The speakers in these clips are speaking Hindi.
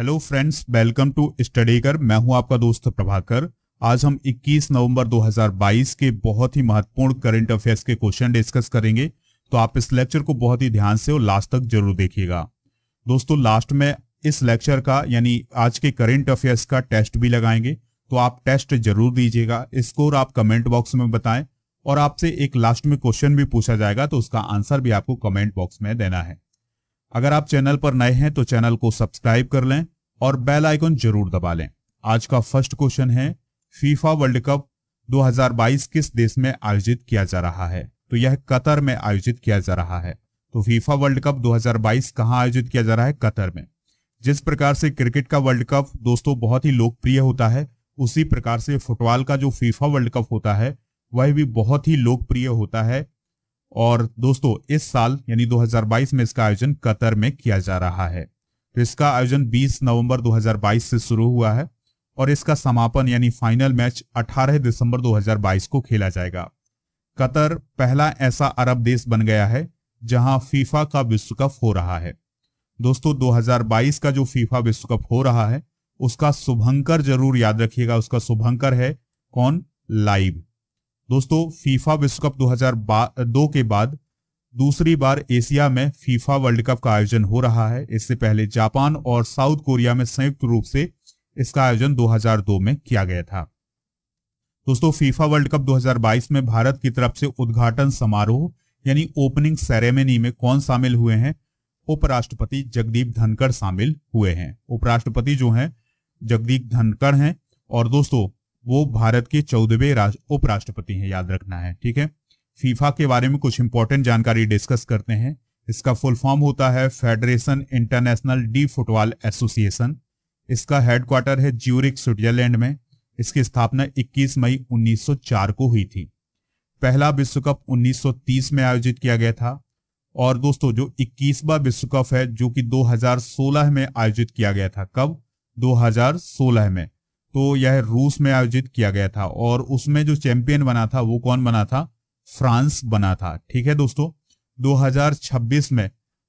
hello friends welcome to study कर मैं हूं आपका दोस्त प्रभाकर आज हम 21 नवंबर 2022 के बहुत ही महत्वपूर्ण करंट अफेयर्स के क्वेश्चन डिस्कस करेंगे तो आप इस लेक्चर को बहुत ही ध्यान से और लास्ट तक जरूर देखिएगा दोस्तों लास्ट में इस लेक्चर का यानी आज के करंट अफेयर्स का टेस्ट भी लगाएंगे तो आप टेस्ट जरूर दीजिएगा स्कोर आप कमेंट बॉक्स में बताएं और आपसे एक लास्ट में क्वेश्चन भी पूछा जाएगा तो उसका आंसर भी आपको कमेंट बॉक्स में देना है अगर आप चैनल पर नए हैं तो चैनल को सब्सक्राइब कर लें और बेल आइकन जरूर दबा लें आज का फर्स्ट क्वेश्चन है फीफा वर्ल्ड कप 2022 किस देश में आयोजित किया जा रहा है तो यह कतर में आयोजित किया जा रहा है तो फीफा वर्ल्ड कप 2022 कहां आयोजित किया जा रहा है कतर में जिस प्रकार से क्रिकेट का वर्ल्ड कप दोस्तों बहुत ही लोकप्रिय होता है उसी प्रकार से फुटबॉल का जो फीफा वर्ल्ड कप होता है वह भी बहुत ही लोकप्रिय होता है और दोस्तों इस साल यानी 2022 में इसका आयोजन कतर में किया जा रहा है तो इसका आयोजन 20 नवंबर 2022 से शुरू हुआ है और इसका समापन यानी फाइनल मैच 18 दिसंबर 2022 को खेला जाएगा कतर पहला ऐसा अरब देश बन गया है जहां फीफा का विश्व कप हो रहा है दोस्तों 2022 का जो फीफा विश्व कप हो रहा है उसका शुभंकर जरूर याद रखिएगा उसका शुभंकर है कौन लाइव दोस्तों फीफा विश्व कप दो के बाद दूसरी बार एशिया में फीफा वर्ल्ड कप का आयोजन हो रहा है इससे पहले जापान और साउथ कोरिया में संयुक्त रूप से इसका आयोजन 2002 में किया गया था दोस्तों फीफा वर्ल्ड कप 2022 में भारत की तरफ से उद्घाटन समारोह यानी ओपनिंग सेरेमनी में कौन शामिल हुए हैं उपराष्ट्रपति जगदीप धनखड़ शामिल हुए हैं उपराष्ट्रपति जो हैं जगदीप धनखड़ हैं और दोस्तों वो भारत के चौदहवें उपराष्ट्रपति हैं याद रखना है ठीक है फीफा के बारे में कुछ इंपॉर्टेंट जानकारी डिस्कस करते हैं इसका फुल फॉर्म होता है federation international de football association इसका हेडक्वार्टर है ज्यूरिक स्विट्जरलैंड में इसकी स्थापना 21 मई 1904 को हुई थी पहला विश्व कप 1930 में आयोजित किया गया था और दोस्तों जो 21वां विश्व कप है जो कि 2016 में आयोजित किया गया था कब 2016 में तो यह रूस में आयोजित किया गया था और उसमें जो चैंपियन बना था वो कौन बना था फ्रांस बना था ठीक है दोस्तों 2026 में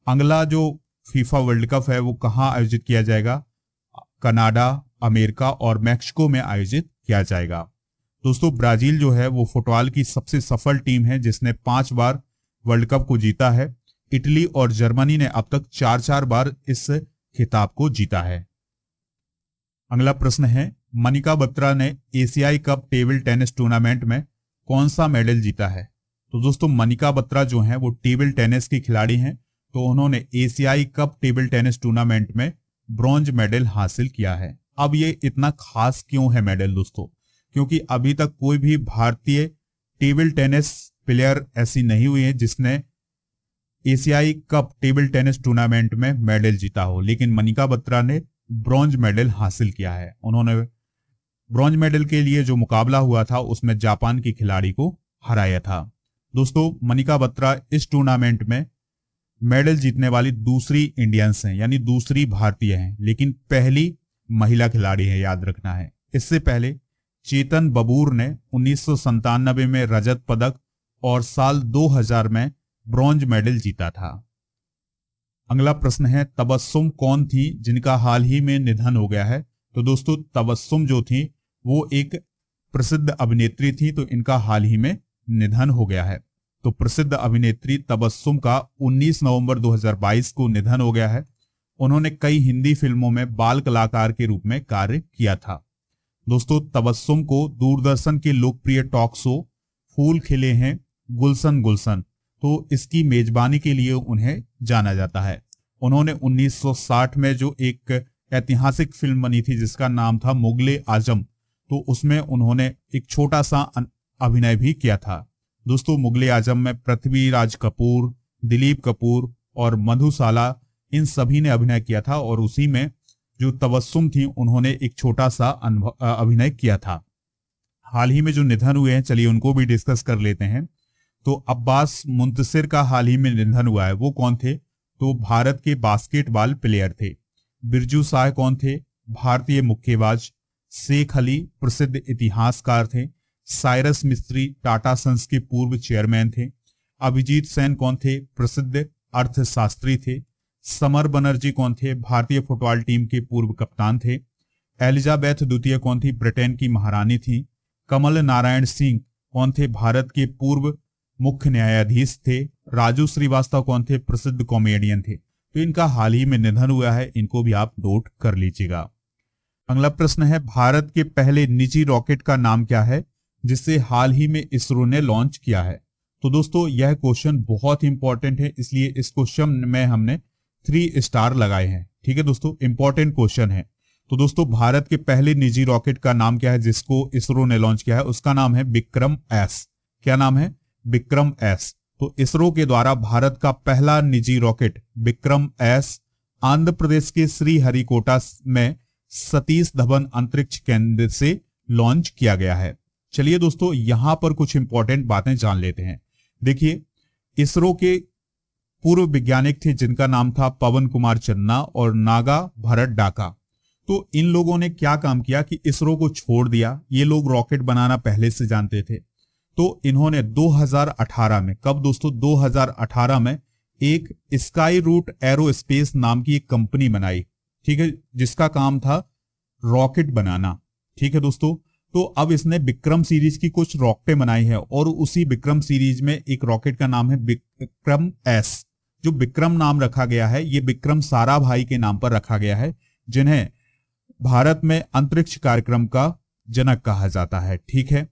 अगला जो फीफा वर्ल्ड कप है वो कहाँ आयोजित किया जाएगा कनाडा अमेरिका और मैक्सिको में आयोजित किया जाएगा दोस्तों ब्राजील जो है वो फुटबॉल की सबसे सफल टीम है जिसने पांच बार वर्ल्ड कप को जीता है इटली और जर्मनी ने अब तक चार चार बार इस खिताब को जीता है अगला प्रश्न है मनिका बत्रा ने एशियाई कप टेबल टेनिस टूर्नामेंट में कौन सा मेडल जीता है तो दोस्तों मनिका बत्रा जो हैं वो टेबल टेनिस की खिलाड़ी हैं तो उन्होंने एशियाई कप टेबल टेनिस टूर्नामेंट में ब्रॉन्ज मेडल हासिल किया है अब ये इतना खास क्यों है मेडल दोस्तों क्योंकि अभी तक कोई भी भारतीय टेबल टेनिस प्लेयर ऐसी नहीं हुई है जिसने एशियाई कप टेबल टेनिस टूर्नामेंट में मेडल जीता हो लेकिन मनिका बत्रा ने ब्रॉन्ज मेडल हासिल किया है उन्होंने ब्रॉन्ज मेडल के लिए जो मुकाबला हुआ था उसमें जापान की खिलाड़ी को हराया था दोस्तों मनिका बत्रा इस टूर्नामेंट में मेडल जीतने वाली दूसरी इंडियंस हैं यानी दूसरी भारतीय हैं लेकिन पहली महिला खिलाड़ी है याद रखना है इससे पहले चेतन बबूर ने उन्नीस में रजत पदक और साल 2000 में ब्रॉन्ज मेडल जीता था अगला प्रश्न है तबस्सुम कौन थी जिनका हाल ही में निधन हो गया है तो दोस्तों तबस्सुम जो थी वो एक प्रसिद्ध अभिनेत्री थी तो इनका हाल ही में निधन हो गया है तो प्रसिद्ध अभिनेत्री तबस्सुम का 19 नवंबर 2022 को निधन हो गया है उन्होंने कई हिंदी फिल्मों में बाल कलाकार के रूप में कार्य किया था दोस्तों तबस्सुम को दूरदर्शन के लोकप्रिय टॉक शो फूल खिले हैं गुलसन गुलसन तो इसकी मेजबानी के लिए उन्हें जाना जाता है उन्होंने 1960 में जो एक ऐतिहासिक फिल्म बनी थी जिसका नाम था मुगले आजम तो उसमें उन्होंने एक छोटा सा अभिनय भी किया था दोस्तों मुगले आजम में पृथ्वीराज कपूर दिलीप कपूर और मधुशाला इन सभी ने अभिनय किया था और उसी में जो तबस्सुम थी उन्होंने एक छोटा सा अभिनय किया था हाल ही में जो निधन हुए हैं चलिए उनको भी डिस्कस कर लेते हैं तो अब्बास मुंतसिर का हाल ही में निधन हुआ है वो कौन थे तो भारत के बास्केटबॉल प्लेयर थे बिरजू शाह कौन थे भारतीय मुक्केबाज शेख अली प्रसिद्ध इतिहासकार थे साइरस मिस्त्री टाटा सन्स के पूर्व चेयरमैन थे अभिजीत सेन कौन थे प्रसिद्ध अर्थशास्त्री थे समर बनर्जी कौन थे भारतीय फुटबॉल टीम के पूर्व कप्तान थे एलिजाबेथ द्वितीय कौन थी ब्रिटेन की महारानी थी कमल नारायण सिंह कौन थे भारत के पूर्व मुख्य न्यायाधीश थे राजू श्रीवास्तव कौन थे प्रसिद्ध कॉमेडियन थे तो इनका हाल ही में निधन हुआ है इनको भी आप नोट कर लीजिएगा अगला प्रश्न है भारत के पहले निजी रॉकेट का नाम क्या है जिसे हाल ही में इसरो ने लॉन्च किया है तो दोस्तों यह क्वेश्चन बहुत इंपॉर्टेंट है इसलिए इस क्वेश्चन में हमने थ्री स्टार लगाए हैं ठीक है दोस्तों इंपॉर्टेंट क्वेश्चन है तो दोस्तों भारत के पहले निजी रॉकेट का नाम क्या है जिसको इसरो ने लॉन्च किया है उसका नाम है विक्रम एस क्या नाम है विक्रम एस तो इसरो के द्वारा भारत का पहला निजी रॉकेट विक्रम एस आंध्र प्रदेश के श्रीहरिकोटा में सतीश धवन अंतरिक्ष केंद्र से लॉन्च किया गया है चलिए दोस्तों यहां पर कुछ इंपॉर्टेंट बातें जान लेते हैं देखिए इसरो के पूर्व वैज्ञानिक थे जिनका नाम था पवन कुमार चन्ना और नागा भरत डाका तो इन लोगों ने क्या काम किया कि इसरो को छोड़ दिया ये लोग रॉकेट बनाना पहले से जानते थे तो इन्होंने 2018 में कब दोस्तों 2018 में एक स्काई रूट एरो स्पेस नाम की एक कंपनी बनाई ठीक है जिसका काम था रॉकेट बनाना ठीक है दोस्तों तो अब इसने विक्रम सीरीज की कुछ रॉकेटें बनाई है और उसी विक्रम सीरीज में एक रॉकेट का नाम है विक्रम एस जो विक्रम नाम रखा गया है ये विक्रम सारा भाई के नाम पर रखा गया है जिन्हें भारत में अंतरिक्ष कार्यक्रम का जनक कहा जाता है ठीक है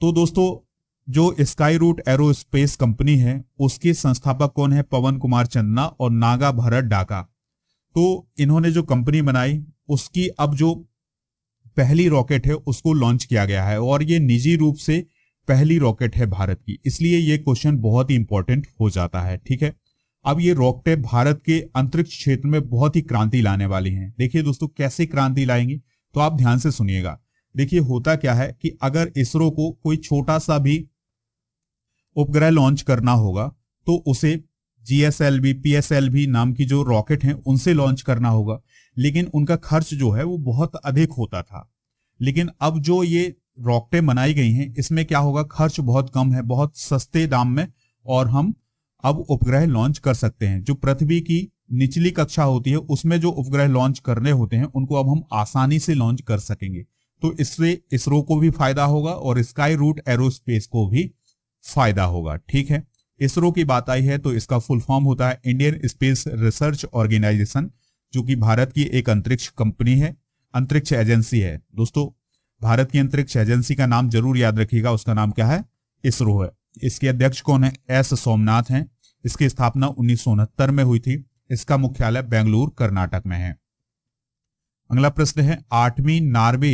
तो दोस्तों जो स्काई रूट एरोस्पेस कंपनी है उसके संस्थापक कौन है पवन कुमार चंदना और नागा भरत डाका तो इन्होंने जो कंपनी बनाई उसकी अब जो पहली रॉकेट है उसको लॉन्च किया गया है और ये निजी रूप से पहली रॉकेट है भारत की इसलिए ये क्वेश्चन बहुत ही इंपॉर्टेंट हो जाता है ठीक है अब ये रॉकेटें भारत के अंतरिक्ष क्षेत्र में बहुत ही क्रांति लाने वाली हैं देखिए दोस्तों कैसे क्रांति लाएंगी तो आप ध्यान से सुनिएगा देखिए होता क्या है कि अगर इसरो को कोई छोटा सा भी उपग्रह लॉन्च करना होगा तो उसे जीएसएलवी पीएसएलवी नाम की जो रॉकेट हैं उनसे लॉन्च करना होगा लेकिन उनका खर्च जो है वो बहुत अधिक होता था लेकिन अब जो ये रॉकेटें बनाई गई हैं इसमें क्या होगा खर्च बहुत कम है बहुत सस्ते दाम में और हम अब उपग्रह लॉन्च कर सकते हैं जो पृथ्वी की निचली कक्षा होती है उसमें जो उपग्रह लॉन्च करने होते हैं उनको अब हम आसानी से लॉन्च कर सकेंगे तो इससे इसरो को भी फायदा होगा और स्काई रूट एरोस्पेस को भी फायदा होगा ठीक है इसरो की बात आई है तो इसका फुल फॉर्म होता है इंडियन स्पेस रिसर्च ऑर्गेनाइजेशन जो कि भारत की एक अंतरिक्ष कंपनी है अंतरिक्ष एजेंसी है दोस्तों भारत की अंतरिक्ष एजेंसी का नाम जरूर याद रखिएगा उसका नाम क्या है इसरो है इसके अध्यक्ष कौन है एस सोमनाथ हैं इसकी स्थापना उन्नीस में हुई थी इसका मुख्यालय बेंगलुरु कर्नाटक में है अगला प्रश्न है आठवीं नार्वे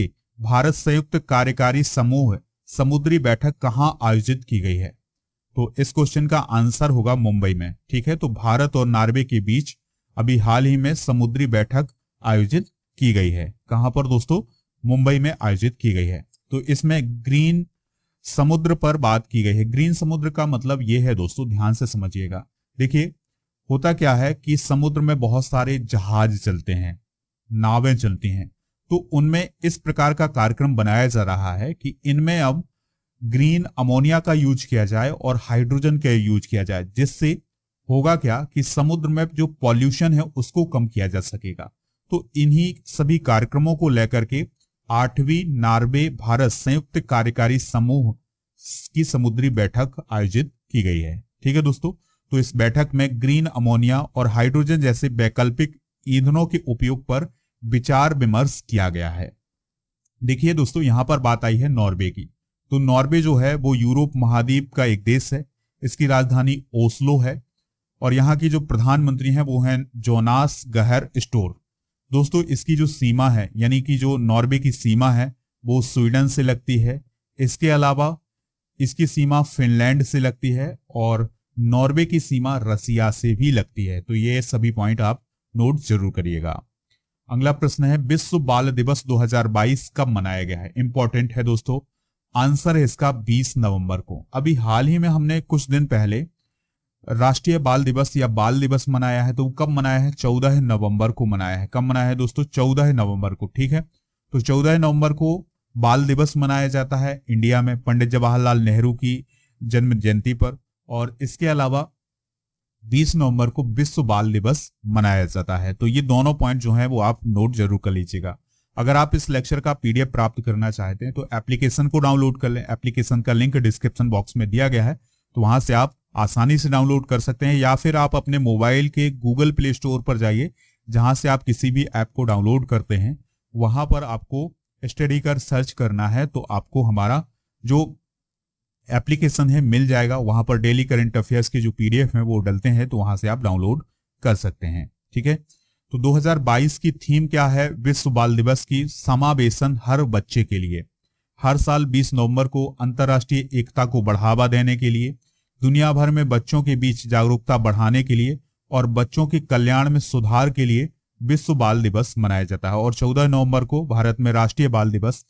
भारत संयुक्त कार्यकारी समूह समुद्री बैठक कहाँ आयोजित की गई है तो इस क्वेश्चन का आंसर होगा मुंबई में ठीक है तो भारत और नॉर्वे के बीच अभी हाल ही में समुद्री बैठक आयोजित की गई है कहां पर दोस्तों मुंबई में आयोजित की गई है तो इसमें ग्रीन समुद्र पर बात की गई है ग्रीन समुद्र का मतलब यह है दोस्तों ध्यान से समझिएगा देखिए होता क्या है कि समुद्र में बहुत सारे जहाज चलते हैं नावें चलती हैं तो उनमें इस प्रकार का कार्यक्रम बनाया जा रहा है कि इनमें अब ग्रीन अमोनिया का यूज किया जाए और हाइड्रोजन का यूज किया जाए जिससे होगा क्या कि समुद्र में जो पॉल्यूशन है उसको कम किया जा सकेगा तो इन्हीं सभी कार्यक्रमों को लेकर के आठवीं नार्वे भारत संयुक्त कार्यकारी समूह की समुद्री बैठक आयोजित की गई है ठीक है दोस्तों तो इस बैठक में ग्रीन अमोनिया और हाइड्रोजन जैसे वैकल्पिक ईंधनों के उपयोग पर विचार विमर्श किया गया है देखिए दोस्तों यहां पर बात आई है नॉर्वे की तो नॉर्वे जो है वो यूरोप महाद्वीप का एक देश है इसकी राजधानी ओस्लो है और यहाँ की जो प्रधानमंत्री हैं वो हैं जोनास गहर स्टोर दोस्तों इसकी जो सीमा है यानी कि जो नॉर्वे की सीमा है वो स्वीडन से लगती है इसके अलावा इसकी सीमा फिनलैंड से लगती है और नॉर्वे की सीमा रसिया से भी लगती है तो ये सभी पॉइंट आप नोट जरूर करिएगा अगला प्रश्न है विश्व बाल दिवस 2022 कब मनाया गया है इंपॉर्टेंट है दोस्तों आंसर है इसका 20 नवंबर को अभी हाल ही में हमने कुछ दिन पहले राष्ट्रीय बाल दिवस या बाल दिवस मनाया है तो कब मनाया है चौदह नवंबर को मनाया है कब मनाया है दोस्तों चौदह नवंबर को ठीक है तो चौदह नवंबर को बाल दिवस मनाया जाता है इंडिया में पंडित जवाहरलाल नेहरू की जन्म जयंती पर और इसके अलावा 20 नवंबर को विश्व बाल दिवस मनाया जाता है तो ये दोनों पॉइंट जो है वो आप नोट जरूर कर लीजिएगा अगर आप इस लेक्चर का पीडीएफ प्राप्त करना चाहते हैं तो एप्लीकेशन को डाउनलोड कर लें एप्लीकेशन का लिंक डिस्क्रिप्शन बॉक्स में दिया गया है तो वहां से आप आसानी से डाउनलोड कर सकते हैं या फिर आप अपने मोबाइल के गूगल प्ले स्टोर पर जाइए जहां से आप किसी भी ऐप को डाउनलोड करते हैं वहां पर आपको स्टडी कर सर्च करना है तो आपको हमारा जो एप्लीकेशन है मिल जाएगा वहां पर डेली करंट अफेयर्स के जो पीडीएफ है वो डलते हैं तो वहां से आप डाउनलोड कर सकते हैं ठीक है तो 2022 की थीम क्या है विश्व बाल दिवस की समावेशन हर बच्चे के लिए हर साल 20 नवंबर को अंतर्राष्ट्रीय एकता को बढ़ावा देने के लिए दुनिया भर में बच्चों के बीच जागरूकता बढ़ाने के लिए और बच्चों के कल्याण में सुधार के लिए विश्व बाल दिवस मनाया जाता है और 14 नवंबर को भारत में राष्ट्रीय बाल दिवस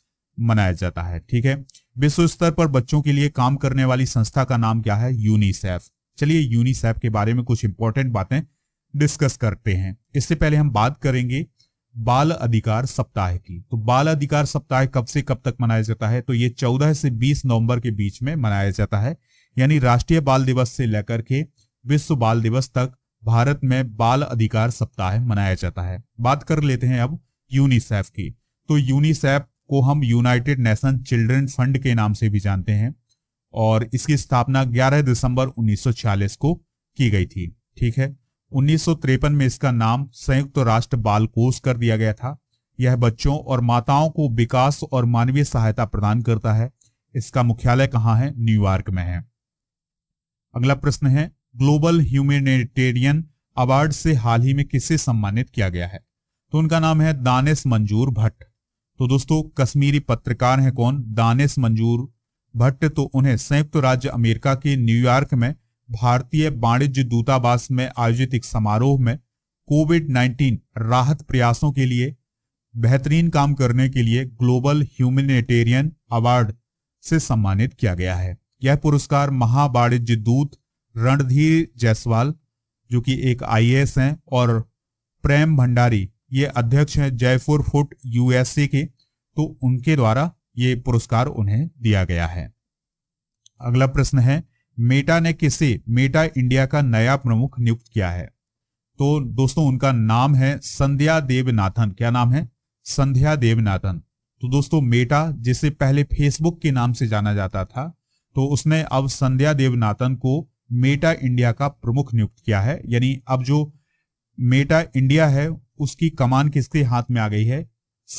मनाया जाता है ठीक है विश्व स्तर पर बच्चों के लिए काम करने वाली संस्था का नाम क्या है यूनिसेफ चलिए यूनिसेफ के बारे में कुछ इंपॉर्टेंट बातें डिस्कस करते हैं इससे पहले हम बात करेंगे बाल अधिकार सप्ताह की तो बाल अधिकार सप्ताह कब से कब तक मनाया जाता है तो ये 14 से 20 नवंबर के बीच में मनाया जाता है यानी राष्ट्रीय बाल दिवस से लेकर के विश्व बाल दिवस तक भारत में बाल अधिकार सप्ताह मनाया जाता है बात कर लेते हैं अब यूनिसेफ की तो यूनिसेफ को हम यूनाइटेड नेशन चिल्ड्रन फंड के नाम से भी जानते हैं और इसकी स्थापना 11 दिसंबर 1946 को की गई थी ठीक है उन्नीस में इसका नाम संयुक्त राष्ट्र बाल कोष कर दिया गया था यह बच्चों और माताओं को विकास और मानवीय सहायता प्रदान करता है इसका मुख्यालय कहाँ है न्यूयॉर्क में है अगला प्रश्न है ग्लोबल ह्यूमेटेरियन अवार्ड से हाल ही में किसे सम्मानित किया गया है तो उनका नाम है दानिश मंजूर भट्ट तो दोस्तों कश्मीरी पत्रकार हैं कौन दानिश मंजूर भट्ट तो उन्हें संयुक्त राज्य अमेरिका के न्यूयॉर्क में भारतीय वाणिज्य दूतावास में आयोजित एक समारोह में कोविड 19 राहत प्रयासों के लिए बेहतरीन काम करने के लिए ग्लोबल ह्यूमनिटेरियन अवार्ड से सम्मानित किया गया है यह पुरस्कार महावाणिज्य दूत रणधीर जायसवाल जो कि एक आईएएस हैं और प्रेम भंडारी ये अध्यक्ष हैं जयपुर फुट यूएसए के तो उनके द्वारा ये पुरस्कार उन्हें दिया गया है अगला प्रश्न है मेटा ने किसे मेटा इंडिया का नया प्रमुख नियुक्त किया है तो दोस्तों उनका नाम है संध्या देवनाथन क्या नाम है संध्या देवनाथन तो दोस्तों मेटा जिसे पहले फेसबुक के नाम से जाना जाता था तो उसने अब संध्या देवनाथन को मेटा इंडिया का प्रमुख नियुक्त किया है यानी अब जो मेटा इंडिया है उसकी कमान किसके हाथ में आ गई है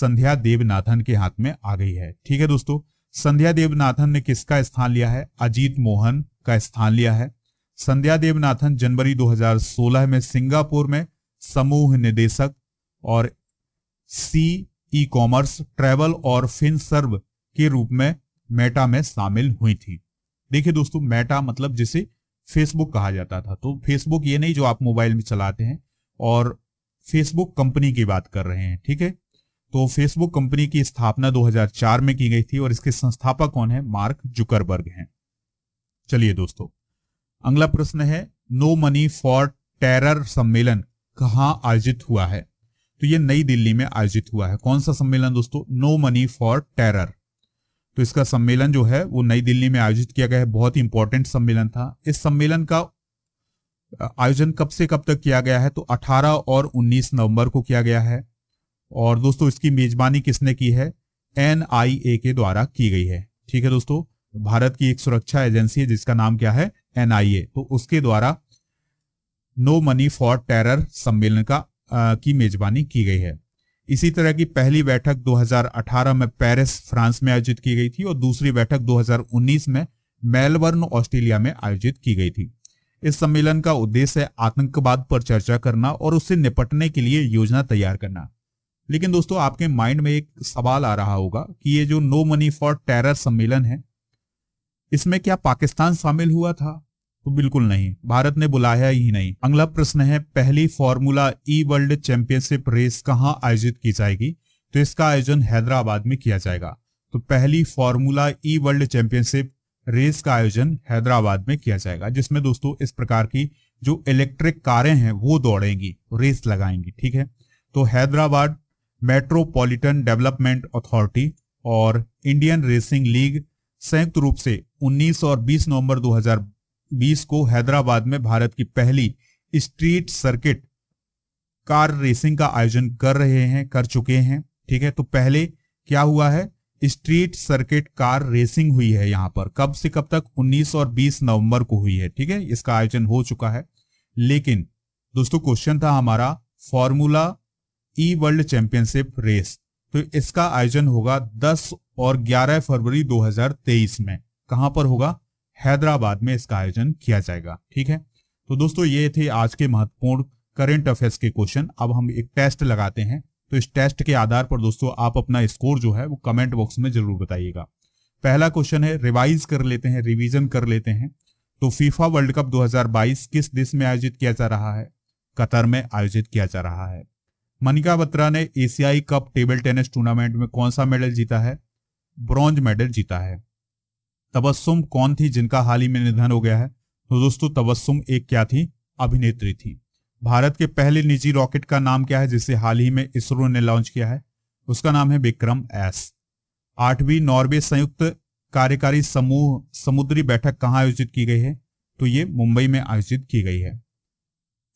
संध्या देवनाथन के हाथ में आ गई है ठीक है दोस्तों संध्या देवनाथन ने किसका स्थान लिया है अजीत मोहन का स्थान लिया है संध्या देवनाथन जनवरी 2016 में सिंगापुर में समूह निदेशक और सी ई कॉमर्स ट्रेवल और फिन सर्व के रूप में मेटा में शामिल हुई थी देखिए दोस्तों मेटा मतलब जिसे फेसबुक कहा जाता था तो फेसबुक ये नहीं जो आप मोबाइल में चलाते हैं और फेसबुक कंपनी की बात कर रहे हैं ठीक है तो फेसबुक कंपनी की स्थापना 2004 में की गई थी और इसके संस्थापक कौन है मार्क जुकरबर्ग हैं चलिए दोस्तों अगला प्रश्न है नो मनी फॉर टेरर सम्मेलन कहाँ आयोजित हुआ है तो ये नई दिल्ली में आयोजित हुआ है कौन सा सम्मेलन दोस्तों नो मनी फॉर टेरर तो इसका सम्मेलन जो है वो नई दिल्ली में आयोजित किया गया है बहुत ही इंपॉर्टेंट सम्मेलन था इस सम्मेलन का आयोजन कब से कब तक किया गया है तो 18 और 19 नवंबर को किया गया है और दोस्तों इसकी मेजबानी किसने की है एन के द्वारा की गई है ठीक है दोस्तों भारत की एक सुरक्षा एजेंसी है जिसका नाम क्या है एनआईए तो उसके द्वारा नो मनी फॉर टेरर सम्मेलन का आ, की मेजबानी की गई है इसी तरह की पहली बैठक 2018 में पेरिस फ्रांस में आयोजित की गई थी और दूसरी बैठक 2019 में मेलबर्न ऑस्ट्रेलिया में आयोजित की गई थी इस सम्मेलन का उद्देश्य आतंकवाद पर चर्चा करना और उससे निपटने के लिए योजना तैयार करना लेकिन दोस्तों आपके माइंड में एक सवाल आ रहा होगा कि ये जो नो मनी फॉर टेरर सम्मेलन है इसमें क्या पाकिस्तान शामिल हुआ था तो बिल्कुल नहीं भारत ने बुलाया ही नहीं अगला प्रश्न है पहली formula E world championship race कहाँ आयोजित की जाएगी तो इसका आयोजन हैदराबाद में किया जाएगा तो पहली formula E world championship race का आयोजन हैदराबाद में किया जाएगा जिसमें दोस्तों इस प्रकार की जो इलेक्ट्रिक कारें हैं वो दौड़ेंगी रेस लगाएंगी ठीक है तो हैदराबाद मेट्रोपॉलिटन डेवलपमेंट अथॉरिटी और इंडियन रेसिंग लीग संयुक्त रूप से 19 और 20 नवंबर 2020 को हैदराबाद में भारत की पहली स्ट्रीट सर्किट कार रेसिंग का आयोजन कर रहे हैं कर चुके हैं ठीक है तो पहले क्या हुआ है स्ट्रीट सर्किट कार रेसिंग हुई है यहां पर कब से कब तक 19 और 20 नवंबर को हुई है ठीक है इसका आयोजन हो चुका है लेकिन दोस्तों क्वेश्चन था हमारा formula E world championship race तो इसका आयोजन होगा 10 और 11 फरवरी 2023 में कहां पर होगा हैदराबाद में इसका आयोजन किया जाएगा ठीक है तो दोस्तों ये थे आज के महत्वपूर्ण करेंट अफेयर्स के क्वेश्चन अब हम एक टेस्ट लगाते हैं तो इस टेस्ट के आधार पर दोस्तों आप अपना स्कोर जो है वो कमेंट बॉक्स में जरूर बताइएगा पहला क्वेश्चन है रिवाइज कर लेते हैं रिविजन कर लेते हैं तो फीफा वर्ल्ड कप 2022 किस देश में आयोजित किया जा रहा है कतर में आयोजित किया जा रहा है मनिका बत्रा ने एशियाई कप टेबल टेनिस टूर्नामेंट में कौन सा मेडल जीता है ब्रॉन्ज मेडल जीता है तबस्सुम कौन थी जिनका हाल ही में निधन हो गया है तो दोस्तों तबस्सुम एक क्या थी अभिनेत्री थी भारत के पहले निजी रॉकेट का नाम क्या है जिसे हाल ही में इसरो ने लॉन्च किया है उसका नाम है विक्रम एस आठवीं नॉर्वे संयुक्त कार्यकारी समूह समुद्री बैठक कहाँ आयोजित की गई है तो ये मुंबई में आयोजित की गई है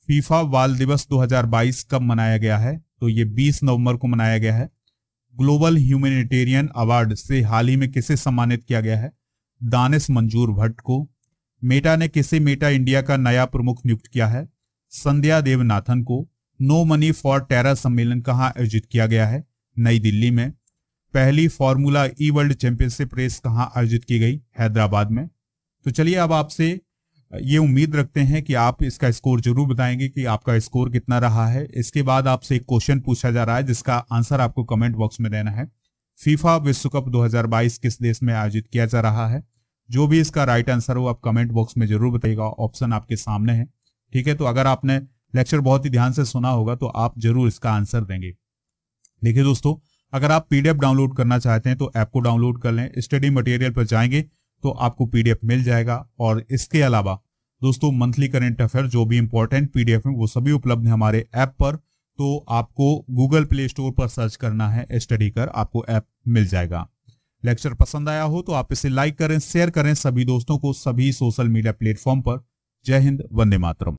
फीफा बाल दिवस 2022 कब मनाया गया है तो ये 20 नवंबर को मनाया गया है ग्लोबल ह्यूमैनिटेरियन अवार्ड से हाल ही में किसे सम्मानित किया गया है दानिश मंजूर भट्ट को मेटा ने किसे मेटा इंडिया का नया प्रमुख नियुक्त किया है संध्या देवनाथन को नो मनी फॉर टेरा सम्मेलन कहाँ आयोजित किया गया है नई दिल्ली में पहली formula E world championship race कहाँ आयोजित की गई हैदराबाद में तो चलिए अब आपसे ये उम्मीद रखते हैं कि आप इसका स्कोर जरूर बताएंगे कि आपका स्कोर कितना रहा है इसके बाद आपसे एक क्वेश्चन पूछा जा रहा है जिसका आंसर आपको कमेंट बॉक्स में देना है फीफा विश्व कप 2022 किस देश में आयोजित किया जा रहा है जो भी इसका राइट आंसर हो आप कमेंट बॉक्स में जरूर बताइएगा ऑप्शन आपके सामने है ठीक है तो अगर आपने लेक्चर बहुत ही ध्यान से सुना होगा तो आप जरूर इसका आंसर देंगे देखिए दोस्तों अगर आप पीडीएफ डाउनलोड करना चाहते हैं तो ऐप को डाउनलोड कर लें स्टडी मटेरियल पर जाएंगे तो आपको पीडीएफ मिल जाएगा और इसके अलावा दोस्तों मंथली करेंट अफेयर जो भी इंपॉर्टेंट पीडीएफ है वो सभी उपलब्ध है हमारे ऐप पर तो आपको गूगल प्ले स्टोर पर सर्च करना है स्टडी कर आपको ऐप मिल जाएगा लेक्चर पसंद आया हो तो आप इसे लाइक करें शेयर करें सभी दोस्तों को सभी सोशल मीडिया प्लेटफॉर्म पर जय हिंद वंदे मातरम